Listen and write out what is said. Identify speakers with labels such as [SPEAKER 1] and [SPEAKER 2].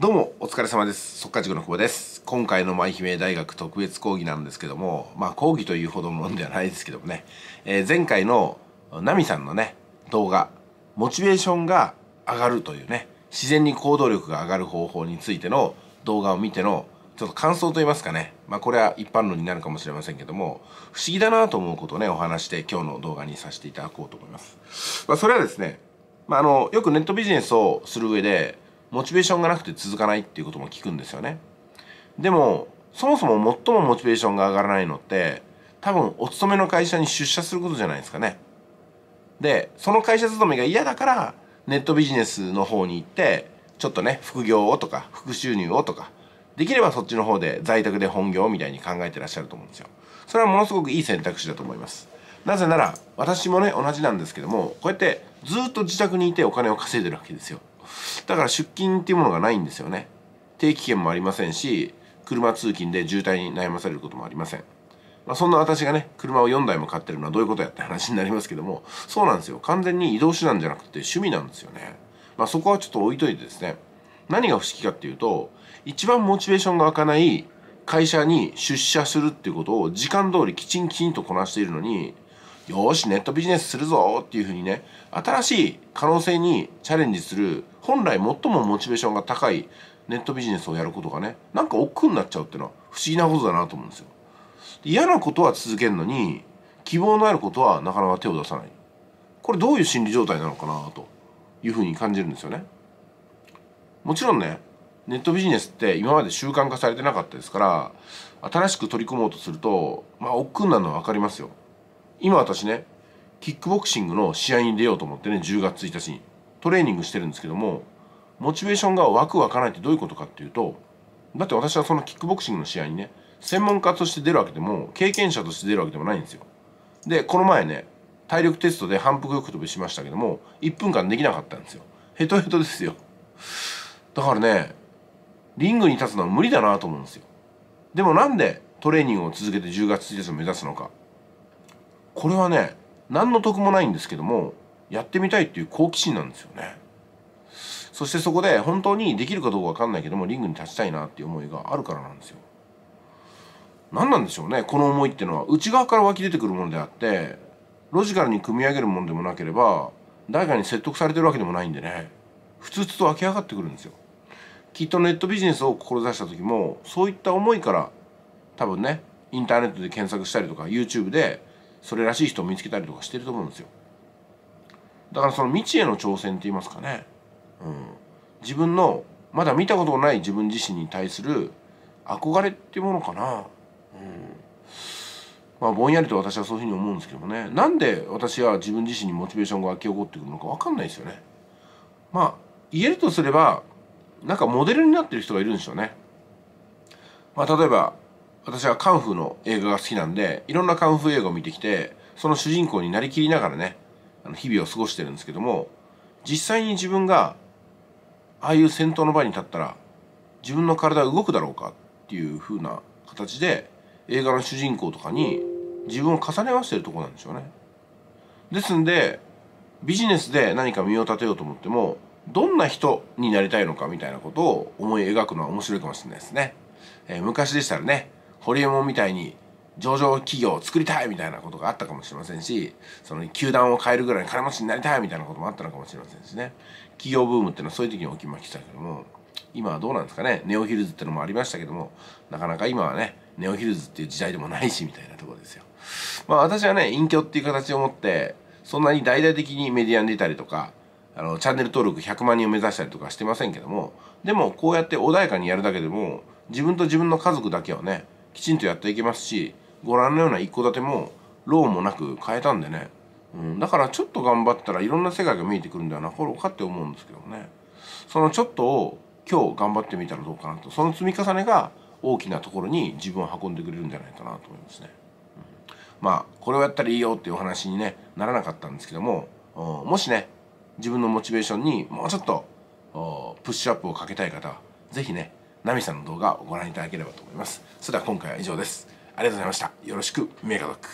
[SPEAKER 1] どうもお疲れ様です速化塾の久保です今回の舞姫大学特別講義なんですけどもまあ講義というほどのものではないですけどもね、えー、前回のナミさんのね動画モチベーションが上がるというね自然に行動力が上がる方法についての動画を見てのちょっと感想と言いますかねまあこれは一般論になるかもしれませんけども不思議だなと思うことをねお話して今日の動画にさせていただこうと思います、まあ、それはですね、まあ、あのよくネットビジネスをする上でモチベーションがなくて続かないっていうことも聞くんですよねでもそもそも最もモチベーションが上がらないのって多分お勤めの会社に出社することじゃないですかねでその会社勤めが嫌だからネットビジネスの方に行ってちょっとね副業をとか副収入をとかできればそっちの方で在宅で本業みたいに考えてらっしゃると思うんですよそれはものすごくいい選択肢だと思いますなぜなら私もね同じなんですけどもこうやってずっと自宅にいてお金を稼いでるわけですよだから出勤っていうものがないんですよね定期券もありませんし車通勤で渋滞に悩まされることもありません、まあ、そんな私がね車を4台も買ってるのはどういうことやって話になりますけどもそうなんですよ完全に移動手段じゃなくて趣味なんですよね、まあ、そこはちょっと置いといてですね何が不思議かっていうと一番モチベーションが湧かない会社に出社するっていうことを時間通りきちんきちんとこなしているのによしネットビジネスするぞっていうふうにね新しい可能性にチャレンジする本来最もモチベーションが高いネットビジネスをやることがねなんか億劫になっちゃうっていうのは不思議なことだなと思うんですよ。嫌なことは続けるのに希望のあることはなかなか手を出さないこれどういう心理状態なのかなというふうに感じるんですよね。もちろんねネットビジネスって今まで習慣化されてなかったですから新しく取り組もうとするとまあ億劫になるのは分かりますよ。今私ねキックボクシングの試合に出ようと思ってね10月1日にトレーニングしてるんですけどもモチベーションが湧く湧かないってどういうことかっていうとだって私はそのキックボクシングの試合にね専門家として出るわけでも経験者として出るわけでもないんですよでこの前ね体力テストで反復横跳びしましたけども1分間できなかったんですよヘトヘトですよだからねリングに立つのは無理だなと思うんですよでもなんでトレーニングを続けて10月1日を目指すのかこれはね何の得もないんですけどもやってみたいっていう好奇心なんですよねそしてそこで本当にできるかどうかわかんないけどもリングに立ちたいなっていう思いがあるからなんですよ何なんでしょうねこの思いっていうのは内側から湧き出てくるものであってロジカルに組み上げるものでもなければ誰かに説得されてるわけでもないんでねふつふつと湧き上がってくるんですよきっとネットビジネスを志した時もそういった思いから多分ねインターネットで検索したりとか YouTube でそれらしい人を見つけたりとかしてると思うんですよだからその未知への挑戦って言いますかね、うん、自分のまだ見たことのない自分自身に対する憧れっていうものかな、うんまあ、ぼんやりと私はそういうふうに思うんですけどもねなんで私は自分自身にモチベーションが湧き起こってくるのか分かんないですよねまあ言えるとすればなんかモデルになってる人がいるんでしょうねまあ例えば私はカンフーの映画が好きなんでいろんなカンフー映画を見てきてその主人公になりきりながらねあの日々を過ごしてるんですけども実際に自分がああいう戦闘の場に立ったら自分の体動くだろうかっていう風な形で映画の主人公とかに自分を重ね合わせてるとこなんでしょうね。ですんでビジネスで何か身を立てようと思ってもどんな人になりたいのかみたいなことを思い描くのは面白いかもしれないですね。えー、昔でしたらねホリエモンみたいに上場企業を作りたいみたいなことがあったかもしれませんしその球団を変えるぐらい金持ちになりたいみたいなこともあったのかもしれませんしね企業ブームっていうのはそういう時に起きましたけども今はどうなんですかねネオヒルズってのもありましたけどもなかなか今はねネオヒルズっていう時代でもないしみたいなところですよまあ私はね隠居っていう形を持ってそんなに大々的にメディアに出たりとかあのチャンネル登録100万人を目指したりとかしてませんけどもでもこうやって穏やかにやるだけでも自分と自分の家族だけをねきちんとやっていけますしご覧のような一戸建てもローンもなく買えたんでね、うん、だからちょっと頑張ったらいろんな世界が見えてくるんだよなろうかって思うんですけどねそのちょっとを今日頑張ってみたらどうかなとその積み重ねが大きなところに自分を運んでくれるんじゃないかなと思いますね、うん、まあこれをやったらいいよっていうお話に、ね、ならなかったんですけどももしね自分のモチベーションにもうちょっとプッシュアップをかけたい方是非ねナミさんの動画をご覧いただければと思いますそれでは今回は以上ですありがとうございましたよろしくメ名家族